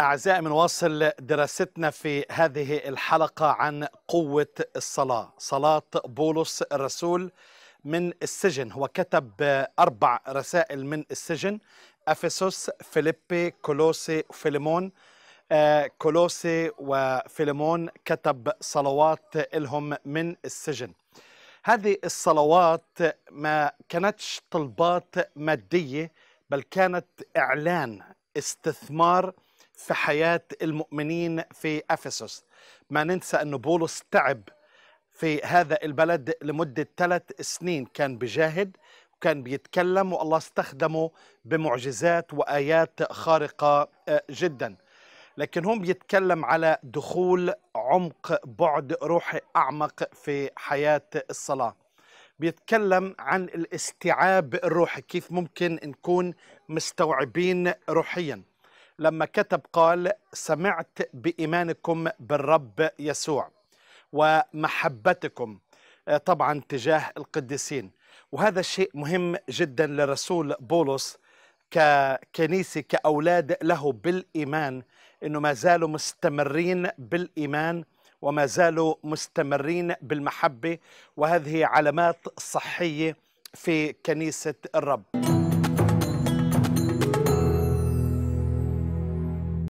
أعزائي منواصل دراستنا في هذه الحلقة عن قوة الصلاة صلاة بولس الرسول من السجن هو كتب أربع رسائل من السجن أفسوس فيليبي كولوسي فيليمون آه، كولوسي وفيليمون كتب صلوات لهم من السجن هذه الصلوات ما كانتش طلبات مادية بل كانت إعلان استثمار في حياة المؤمنين في أفسس ما ننسى أن بولس تعب في هذا البلد لمدة ثلاث سنين كان بجاهد وكان بيتكلم والله استخدمه بمعجزات وآيات خارقة آه، جدا لكن هم بيتكلم على دخول عمق بعد روحي أعمق في حياة الصلاة بيتكلم عن الاستيعاب الروحي كيف ممكن نكون مستوعبين روحياً لما كتب قال سمعت بإيمانكم بالرب يسوع ومحبتكم آه، طبعا تجاه القديسين وهذا شيء مهم جدا لرسول بولس ككنيسة كأولاد له بالإيمان أنه ما زالوا مستمرين بالإيمان وما زالوا مستمرين بالمحبة وهذه علامات صحية في كنيسة الرب